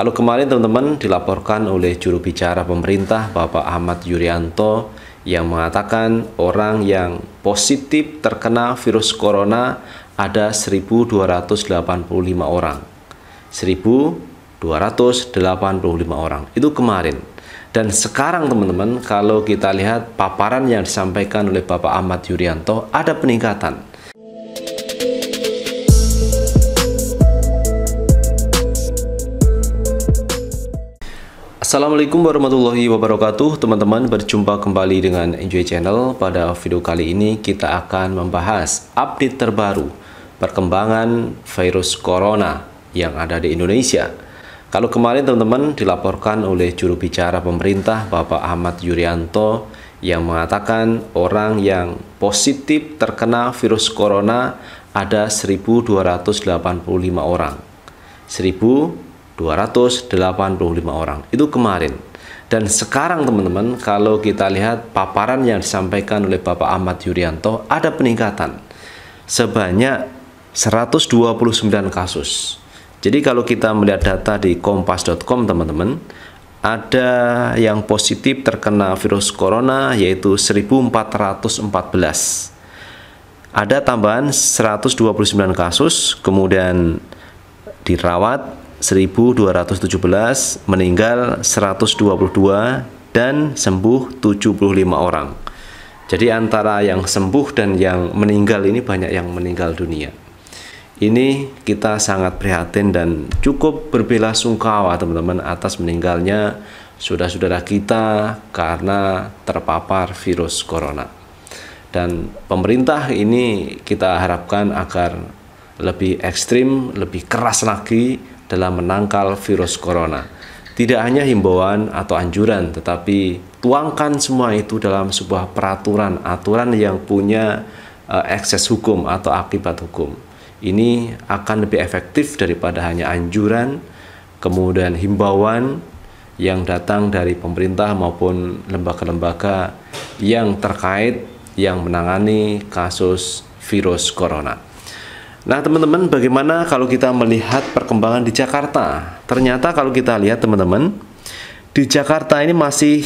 Kalau kemarin teman-teman dilaporkan oleh juru bicara pemerintah Bapak Ahmad Yuryanto yang mengatakan orang yang positif terkena virus corona ada 1285 orang. 1285 orang. Itu kemarin. Dan sekarang teman-teman kalau kita lihat paparan yang disampaikan oleh Bapak Ahmad Yuryanto ada peningkatan Assalamualaikum warahmatullahi wabarakatuh Teman-teman berjumpa kembali dengan Enjoy Channel Pada video kali ini kita akan membahas update terbaru Perkembangan virus corona yang ada di Indonesia Kalau kemarin teman-teman dilaporkan oleh juru bicara pemerintah Bapak Ahmad Yuryanto Yang mengatakan orang yang positif terkena virus corona ada 1285 orang 285 orang. Itu kemarin. Dan sekarang teman-teman kalau kita lihat paparan yang disampaikan oleh Bapak Ahmad Yuryanto ada peningkatan sebanyak 129 kasus. Jadi kalau kita melihat data di kompas.com teman-teman ada yang positif terkena virus corona yaitu 1414 ada tambahan 129 kasus kemudian dirawat 1217, meninggal 122 dan sembuh 75 orang. Jadi antara yang sembuh dan yang meninggal ini banyak yang meninggal dunia. Ini kita sangat prihatin dan cukup berbela sungkawa teman-teman atas meninggalnya saudara-saudara kita karena terpapar virus corona. Dan pemerintah ini kita harapkan agar lebih ekstrim, lebih keras lagi dalam menangkal virus corona. Tidak hanya himbauan atau anjuran, tetapi tuangkan semua itu dalam sebuah peraturan, aturan yang punya uh, ekses hukum atau akibat hukum. Ini akan lebih efektif daripada hanya anjuran, kemudian himbauan yang datang dari pemerintah maupun lembaga-lembaga yang terkait yang menangani kasus virus corona. Nah, teman-teman, bagaimana kalau kita melihat perkembangan di Jakarta? Ternyata kalau kita lihat teman-teman, di Jakarta ini masih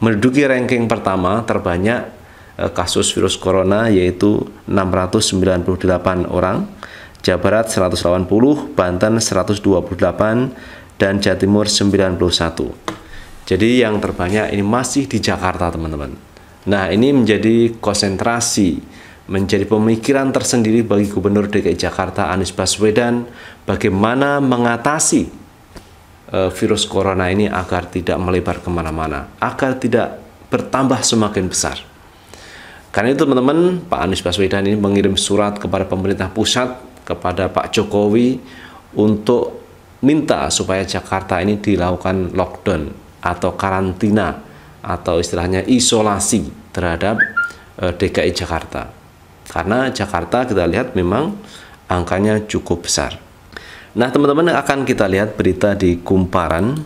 menduduki ranking pertama terbanyak eh, kasus virus corona yaitu 698 orang, Jawa Barat 180, Banten 128 dan Jawa Timur 91. Jadi yang terbanyak ini masih di Jakarta, teman-teman. Nah, ini menjadi konsentrasi menjadi pemikiran tersendiri bagi Gubernur DKI Jakarta Anies Baswedan bagaimana mengatasi uh, virus corona ini agar tidak melebar kemana-mana, agar tidak bertambah semakin besar. Karena itu teman-teman, Pak Anies Baswedan ini mengirim surat kepada pemerintah pusat, kepada Pak Jokowi untuk minta supaya Jakarta ini dilakukan lockdown atau karantina atau istilahnya isolasi terhadap eh, DKI Jakarta. Karena Jakarta kita lihat memang angkanya cukup besar. Nah, teman-teman akan kita lihat berita di Kumparan.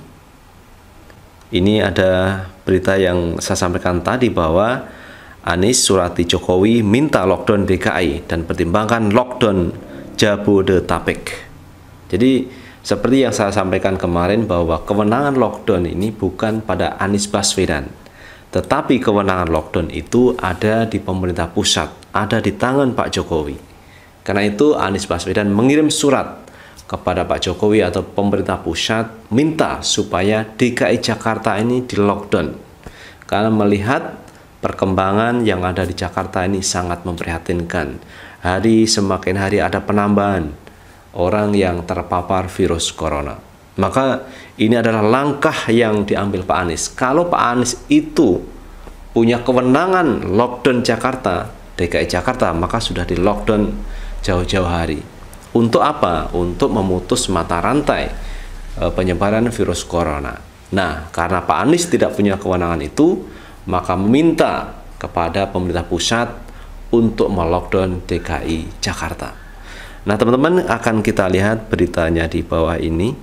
Ini ada berita yang saya sampaikan tadi bahwa Anies surati Jokowi minta lockdown DKI dan pertimbangkan lockdown Jabodetabek. Jadi seperti yang saya sampaikan kemarin bahwa kewenangan lockdown ini bukan pada Anies Baswedan, tetapi kewenangan lockdown itu ada di pemerintah pusat ada di tangan Pak Jokowi. Karena itu Anies Baswedan mengirim surat kepada Pak Jokowi atau pemerintah pusat minta supaya DKI Jakarta ini di lockdown. Karena melihat perkembangan yang ada di Jakarta ini sangat memprihatinkan. Hari semakin hari ada penambahan orang yang terpapar virus corona. Maka ini adalah langkah yang diambil Pak Anies. Kalau Pak Anies itu punya kewenangan lockdown Jakarta, DKI Jakarta maka sudah di lockdown jauh-jauh hari. Untuk apa? Untuk memutus mata rantai eh, penyebaran virus corona. Nah, karena Pak Anies tidak punya kewenangan itu, maka meminta kepada pemerintah pusat untuk melockdown DKI Jakarta. Nah, teman-teman akan kita lihat beritanya di bawah ini.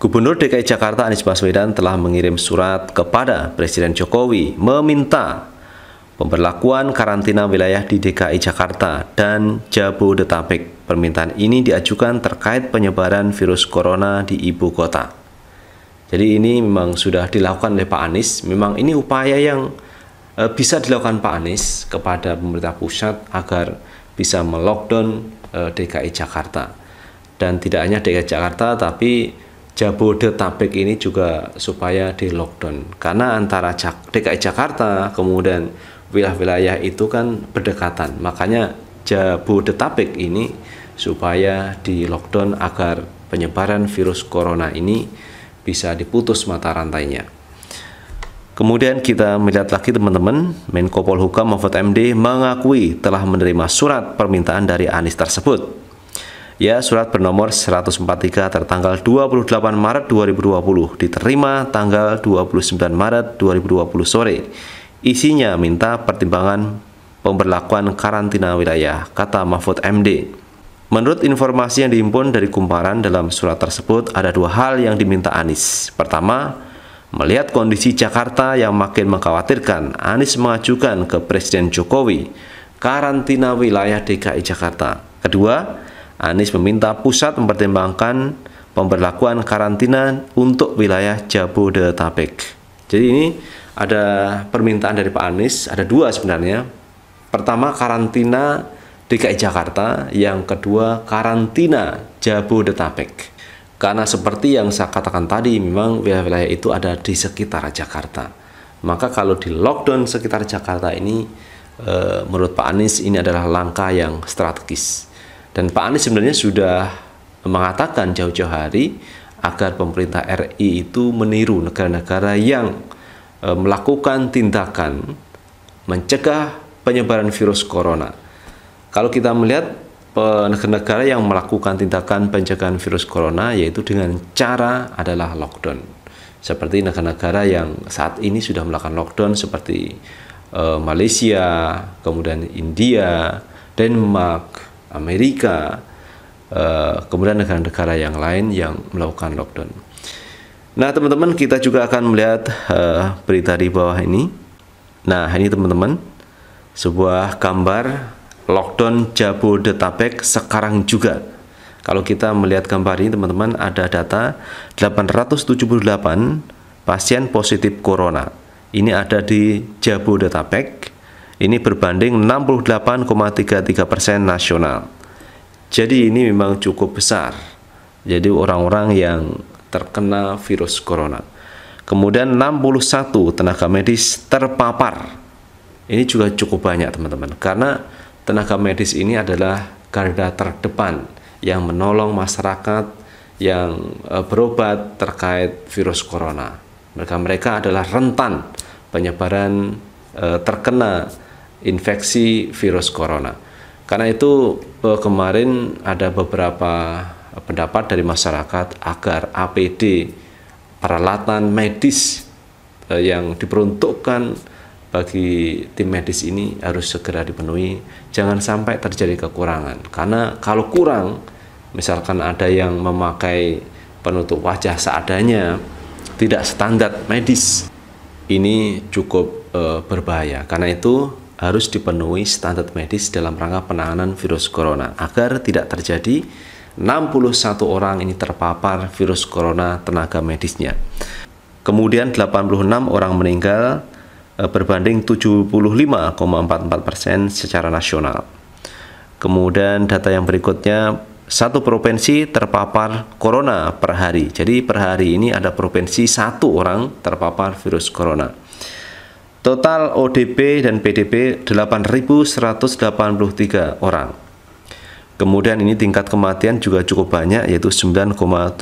Gubernur DKI Jakarta Anies Baswedan telah mengirim surat kepada Presiden Jokowi meminta pemberlakuan karantina wilayah di DKI Jakarta dan Jabodetabek. Permintaan ini diajukan terkait penyebaran virus corona di ibu kota. Jadi ini memang sudah dilakukan oleh Pak Anies. Memang ini upaya yang eh, bisa dilakukan Pak Anies kepada pemerintah pusat agar bisa melockdown e, eh, DKI Jakarta. Dan tidak hanya DKI Jakarta tapi Jabodetabek ini juga supaya di lockdown karena antara DKI Jakarta kemudian wilayah-wilayah itu kan berdekatan. Makanya Jabodetabek ini supaya di lockdown agar penyebaran virus corona ini bisa diputus mata rantainya. Kemudian kita melihat lagi teman-teman, Menko Polhukam Mahfud MD mengakui telah menerima surat permintaan dari Anies tersebut. Ya, surat bernomor 143 tertanggal 28 Maret 2020 diterima tanggal 29 Maret 2020 sore Isinya minta pertimbangan pemberlakuan karantina wilayah, kata Mahfud MD. Menurut informasi yang dihimpun dari kumparan dalam surat tersebut, ada dua hal yang diminta Anies. Pertama, melihat kondisi Jakarta yang makin mengkhawatirkan, Anies mengajukan ke Presiden Jokowi karantina wilayah DKI Jakarta. Kedua, Anies meminta pusat mempertimbangkan pemberlakuan karantina untuk wilayah Jabodetabek. Jadi ini ada permintaan dari Pak Anies, ada dua sebenarnya. Pertama karantina DKI Jakarta, yang kedua karantina Jabodetabek. Karena seperti yang saya katakan tadi, memang wilayah-wilayah itu ada di sekitar Jakarta. Maka kalau di lockdown sekitar Jakarta ini, e, menurut Pak Anies ini adalah langkah yang strategis. Dan Pak Anies sebenarnya sudah mengatakan jauh-jauh hari agar pemerintah RI itu meniru negara-negara yang E, melakukan tindakan mencegah penyebaran virus corona. Kalau kita melihat e, negara-negara yang melakukan tindakan pencegahan virus corona yaitu dengan cara adalah lockdown. Seperti negara-negara yang saat ini sudah melakukan lockdown seperti uh, Malaysia, kemudian India, Denmark, Amerika, uh, kemudian negara-negara yang lain yang melakukan lockdown. Nah, teman-teman, kita juga akan melihat uh, berita di bawah ini. Nah, ini teman-teman, sebuah gambar lockdown Jabodetabek sekarang juga. Kalau kita melihat gambar ini, teman-teman, ada data 878 pasien positif corona. Ini ada di Jabodetabek. Ini berbanding 68,33 persen nasional. Jadi ini memang cukup besar. Jadi orang-orang yang terkena virus corona. Kemudian 61 tenaga medis terpapar. Ini juga cukup banyak teman-teman karena tenaga medis ini adalah garda terdepan yang menolong masyarakat yang e, berobat terkait virus corona. Mereka-mereka adalah rentan penyebaran e, terkena infeksi virus corona. Karena itu e, kemarin ada beberapa pendapat dari masyarakat agar APD peralatan medis eh, yang diperuntukkan bagi tim medis ini harus segera dipenuhi jangan sampai terjadi kekurangan karena kalau kurang misalkan ada yang memakai penutup wajah seadanya tidak standar medis ini cukup e, berbahaya karena itu harus dipenuhi standar medis dalam rangka penanganan virus corona agar tidak terjadi 61 orang ini terpapar virus corona tenaga medisnya. Kemudian 86 orang meninggal eh, berbanding 75,44 persen secara nasional. Kemudian data yang berikutnya, satu provinsi terpapar corona per hari. Jadi per hari ini ada provinsi satu orang terpapar virus corona. Total ODP dan PDP 8.183 orang. Kemudian ini tingkat kematian juga cukup banyak yaitu 9,79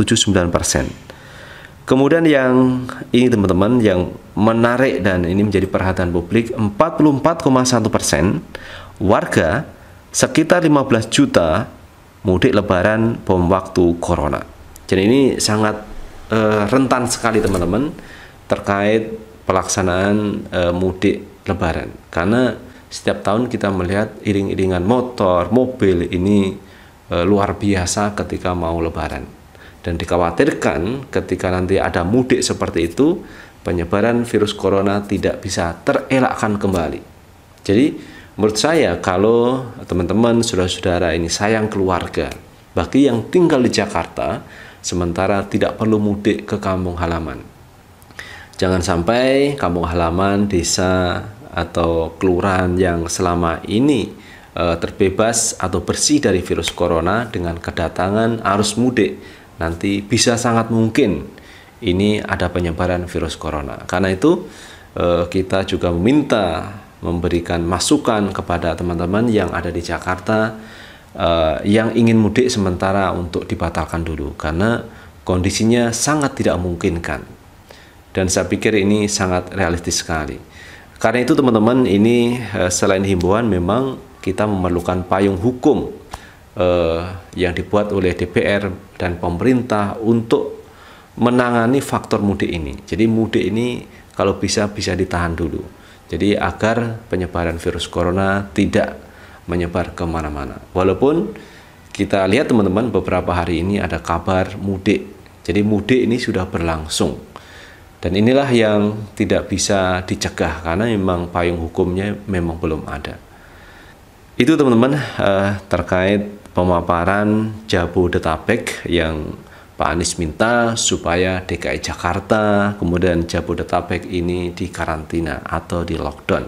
persen. Kemudian yang ini teman-teman yang menarik dan ini menjadi perhatian publik 44,1 persen warga sekitar 15 juta mudik lebaran bom waktu corona. Jadi ini sangat uh, rentan sekali teman-teman terkait pelaksanaan uh, mudik lebaran karena setiap tahun kita melihat iring-iringan motor, mobil ini e, luar biasa ketika mau lebaran. Dan dikhawatirkan ketika nanti ada mudik seperti itu, penyebaran virus corona tidak bisa terelakkan kembali. Jadi menurut saya kalau teman-teman saudara-saudara ini sayang keluarga, bagi yang tinggal di Jakarta sementara tidak perlu mudik ke kampung halaman. Jangan sampai kampung halaman, desa, atau kelurahan yang selama ini e, terbebas atau bersih dari virus corona dengan kedatangan arus mudik nanti bisa sangat mungkin ini ada penyebaran virus corona. Karena itu e, kita juga meminta memberikan masukan kepada teman-teman yang ada di Jakarta uh, yang ingin mudik sementara untuk dibatalkan dulu karena kondisinya sangat tidak memungkinkan dan saya pikir ini sangat realistis sekali. Karena itu teman-teman ini eh, selain himbauan memang kita memerlukan payung hukum eh, yang dibuat oleh DPR dan pemerintah untuk menangani faktor mudik ini. Jadi mudik ini kalau bisa bisa ditahan dulu. Jadi agar penyebaran virus corona tidak menyebar kemana-mana. Walaupun kita lihat teman-teman beberapa hari ini ada kabar mudik. Jadi mudik ini sudah berlangsung dan inilah yang tidak bisa dicegah karena memang payung hukumnya memang belum ada. Itu teman-teman eh, terkait pemaparan Jabodetabek yang Pak Anies minta supaya DKI Jakarta kemudian Jabodetabek ini dikarantina atau di lockdown.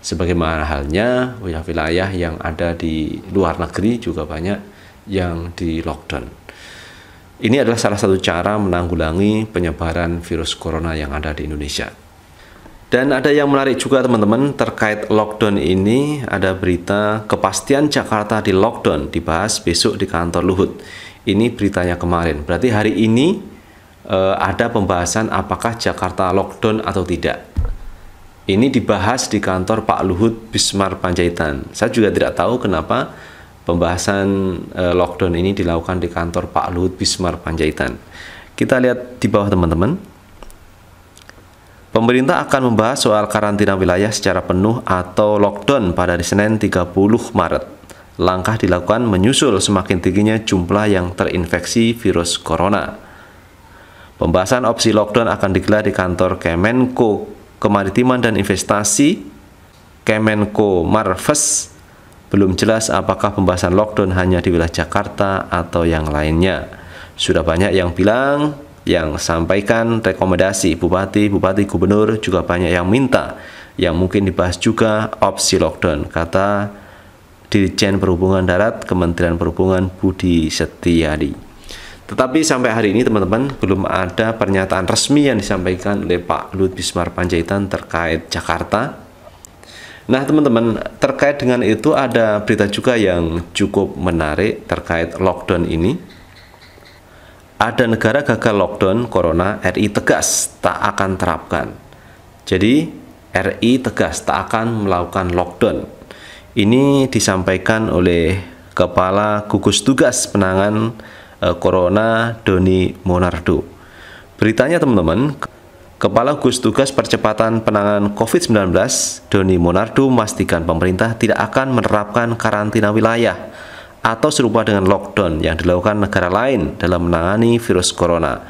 Sebagaimana halnya wilayah-wilayah yang ada di luar negeri juga banyak yang di lockdown. Ini adalah salah satu cara menanggulangi penyebaran virus corona yang ada di Indonesia. Dan ada yang menarik juga teman-teman terkait lockdown ini ada berita kepastian Jakarta di lockdown dibahas besok di kantor Luhut. Ini beritanya kemarin. Berarti hari ini eh, ada pembahasan apakah Jakarta lockdown atau tidak. Ini dibahas di kantor Pak Luhut Bismar Panjaitan. Saya juga tidak tahu kenapa Pembahasan uh, lockdown ini dilakukan di kantor Pak Luhut Bismar Panjaitan. Kita lihat di bawah teman-teman. Pemerintah akan membahas soal karantina wilayah secara penuh atau lockdown pada hari Senin 30 Maret. Langkah dilakukan menyusul semakin tingginya jumlah yang terinfeksi virus corona. Pembahasan opsi lockdown akan digelar di kantor Kemenko Kemaritiman dan Investasi Kemenko Marves belum jelas apakah pembahasan lockdown hanya di wilayah Jakarta atau yang lainnya. Sudah banyak yang bilang, yang sampaikan rekomendasi bupati, bupati gubernur juga banyak yang minta. Yang mungkin dibahas juga opsi lockdown, kata Dirjen Perhubungan Darat Kementerian Perhubungan Budi Setiadi. Tetapi sampai hari ini teman-teman belum ada pernyataan resmi yang disampaikan oleh Pak Luhut Bismar Panjaitan terkait Jakarta Nah, teman-teman, terkait dengan itu ada berita juga yang cukup menarik terkait lockdown ini. Ada negara gagal lockdown corona, RI tegas tak akan terapkan. Jadi, RI tegas tak akan melakukan lockdown. Ini disampaikan oleh Kepala Gugus Tugas Penangan eh, Corona Doni Monardo. Beritanya teman-teman, Kepala Gugus Tugas Percepatan Penanganan COVID-19, Doni Monardo memastikan pemerintah tidak akan menerapkan karantina wilayah atau serupa dengan lockdown yang dilakukan negara lain dalam menangani virus corona.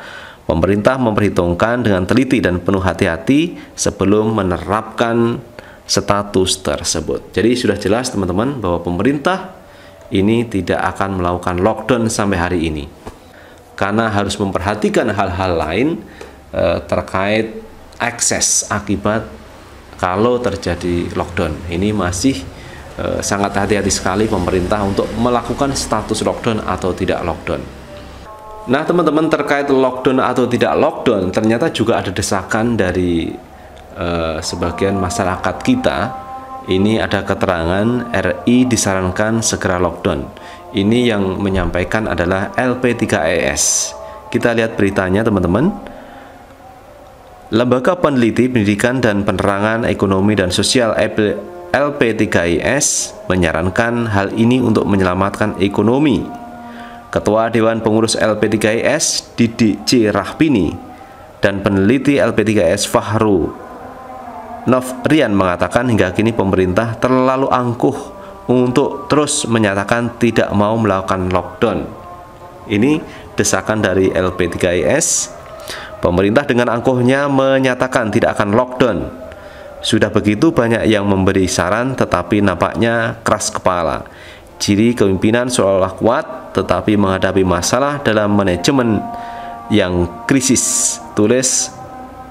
Pemerintah memperhitungkan dengan teliti dan penuh hati-hati sebelum menerapkan status tersebut. Jadi sudah jelas teman-teman bahwa pemerintah ini tidak akan melakukan lockdown sampai hari ini. Karena harus memperhatikan hal-hal lain Eh, terkait akses akibat kalau terjadi lockdown. Ini masih eh, sangat hati-hati sekali pemerintah untuk melakukan status lockdown atau tidak lockdown. Nah, teman-teman terkait lockdown atau tidak lockdown, ternyata juga ada desakan dari eh, sebagian masyarakat kita. Ini ada keterangan RI disarankan segera lockdown. Ini yang menyampaikan adalah LP3ES. Kita lihat beritanya, teman-teman. Lembaga Peneliti Pendidikan dan Penerangan Ekonomi dan Sosial LP3IS menyarankan hal ini untuk menyelamatkan ekonomi. Ketua Dewan Pengurus LP3IS Didi C. Rahbini dan peneliti LP3IS Fahru Novrian mengatakan hingga kini pemerintah terlalu angkuh untuk terus menyatakan tidak mau melakukan lockdown. Ini desakan dari LP3IS Pemerintah dengan angkuhnya menyatakan tidak akan lockdown. Sudah begitu banyak yang memberi saran tetapi nampaknya keras kepala. Ciri kepemimpinan seolah kuat tetapi menghadapi masalah dalam manajemen yang krisis. Tulis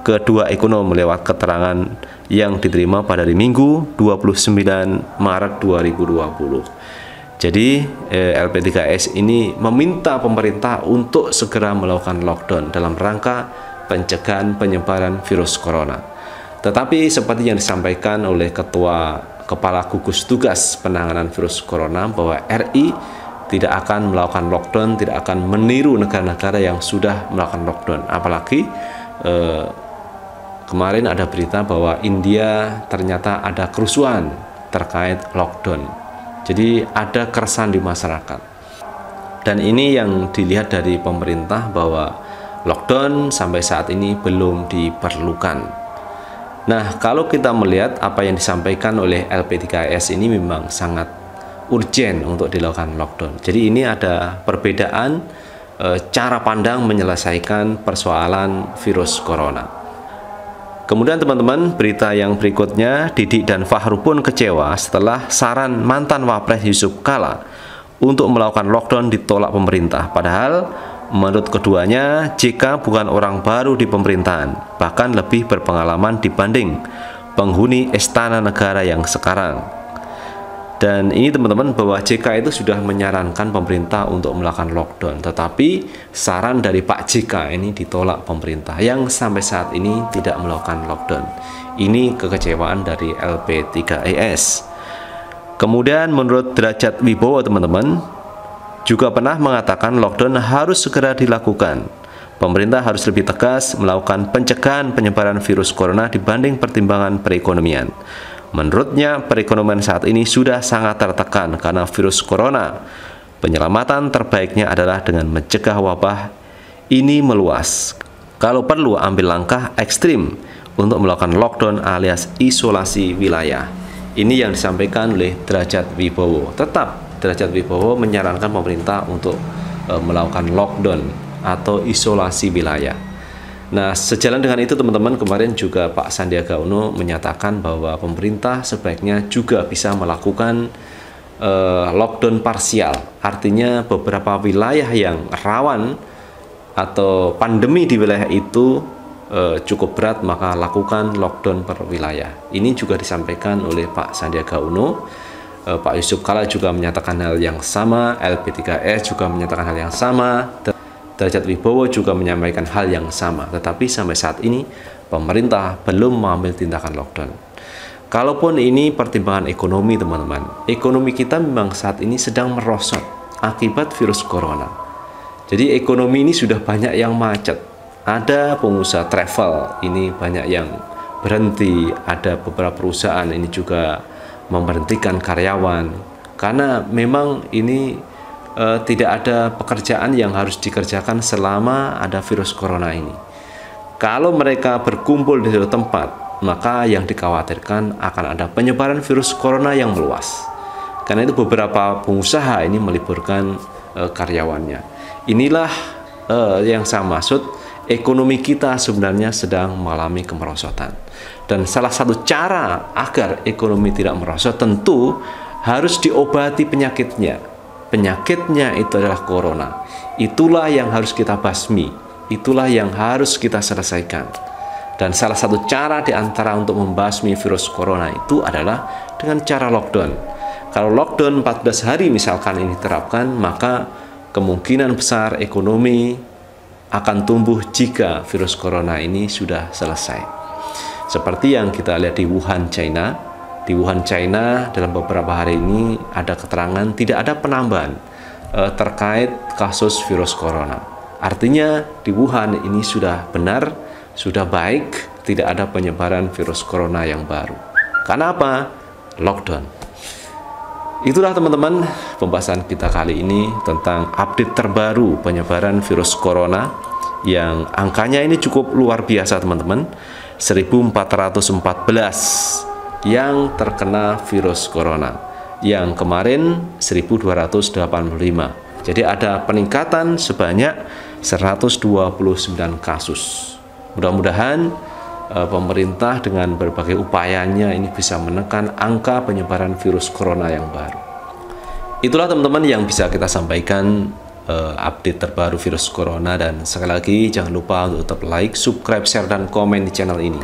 kedua ekonom lewat keterangan yang diterima pada hari Minggu 29 Maret 2020. Jadi eh, LP3S ini meminta pemerintah untuk segera melakukan lockdown dalam rangka pencegahan penyebaran virus corona. Tetapi seperti yang disampaikan oleh Ketua Kepala Gugus Tugas Penanganan Virus Corona bahwa RI tidak akan melakukan lockdown, tidak akan meniru negara-negara yang sudah melakukan lockdown. Apalagi eh, kemarin ada berita bahwa India ternyata ada kerusuhan terkait lockdown jadi ada keresahan di masyarakat. Dan ini yang dilihat dari pemerintah bahwa lockdown sampai saat ini belum diperlukan. Nah, kalau kita melihat apa yang disampaikan oleh LP3S ini memang sangat urgent untuk dilakukan lockdown. Jadi ini ada perbedaan eh, cara pandang menyelesaikan persoalan virus corona. Kemudian teman-teman, berita yang berikutnya, Didik dan Fahru pun kecewa setelah saran mantan Wapres Yusuf Kala untuk melakukan lockdown ditolak pemerintah. Padahal menurut keduanya, jika bukan orang baru di pemerintahan, bahkan lebih berpengalaman dibanding penghuni istana negara yang sekarang. Dan ini teman-teman bahwa JK itu sudah menyarankan pemerintah untuk melakukan lockdown, tetapi saran dari Pak JK ini ditolak pemerintah yang sampai saat ini tidak melakukan lockdown. Ini kekecewaan dari LP3ES. Kemudian menurut derajat Wibowo teman-teman, juga pernah mengatakan lockdown harus segera dilakukan. Pemerintah harus lebih tegas melakukan pencegahan penyebaran virus corona dibanding pertimbangan perekonomian. Menurutnya, perekonomian saat ini sudah sangat tertekan karena virus corona. Penyelamatan terbaiknya adalah dengan mencegah wabah ini meluas. Kalau perlu, ambil langkah ekstrim untuk melakukan lockdown alias isolasi wilayah. Ini yang disampaikan oleh Derajat Wibowo. Tetap Derajat Wibowo menyarankan pemerintah untuk eh, melakukan lockdown atau isolasi wilayah. Nah, sejalan dengan itu teman-teman kemarin juga Pak Sandiaga Uno menyatakan bahwa pemerintah sebaiknya juga bisa melakukan uh, lockdown parsial. Artinya beberapa wilayah yang rawan atau pandemi di wilayah itu uh, cukup berat maka lakukan lockdown per wilayah. Ini juga disampaikan oleh Pak Sandiaga Uno. Uh, Pak Yusuf Kala juga menyatakan hal yang sama, LP3S juga menyatakan hal yang sama. Derajat Wibowo juga menyampaikan hal yang sama, tetapi sampai saat ini pemerintah belum mengambil tindakan lockdown. Kalaupun ini pertimbangan ekonomi teman-teman, ekonomi kita memang saat ini sedang merosot akibat virus corona. Jadi ekonomi ini sudah banyak yang macet. Ada pengusaha travel, ini banyak yang berhenti, ada beberapa perusahaan ini juga memberhentikan karyawan karena memang ini Eh, tidak ada pekerjaan yang harus dikerjakan selama ada virus corona ini. Kalau mereka berkumpul di satu tempat, maka yang dikhawatirkan akan ada penyebaran virus corona yang meluas. Karena itu beberapa pengusaha ini meliburkan eh, karyawannya. Inilah eh, yang saya maksud ekonomi kita sebenarnya sedang mengalami kemerosotan. Dan salah satu cara agar ekonomi tidak merosot tentu harus diobati penyakitnya penyakitnya itu adalah corona. Itulah yang harus kita basmi, itulah yang harus kita selesaikan. Dan salah satu cara di antara untuk membasmi virus corona itu adalah dengan cara lockdown. Kalau lockdown 14 hari misalkan ini diterapkan, maka kemungkinan besar ekonomi akan tumbuh jika virus corona ini sudah selesai. Seperti yang kita lihat di Wuhan, China, di Wuhan, China dalam beberapa hari ini ada keterangan tidak ada penambahan eh, terkait kasus virus corona. Artinya di Wuhan ini sudah benar, sudah baik, tidak ada penyebaran virus corona yang baru. Karena apa? Lockdown. Itulah teman-teman pembahasan kita kali ini tentang update terbaru penyebaran virus corona yang angkanya ini cukup luar biasa teman-teman. 1414 yang terkena virus corona yang kemarin 1285. Jadi ada peningkatan sebanyak 129 kasus. Mudah-mudahan eh, pemerintah dengan berbagai upayanya ini bisa menekan angka penyebaran virus corona yang baru. Itulah teman-teman yang bisa kita sampaikan eh, update terbaru virus corona dan sekali lagi jangan lupa untuk tetap like, subscribe, share dan komen di channel ini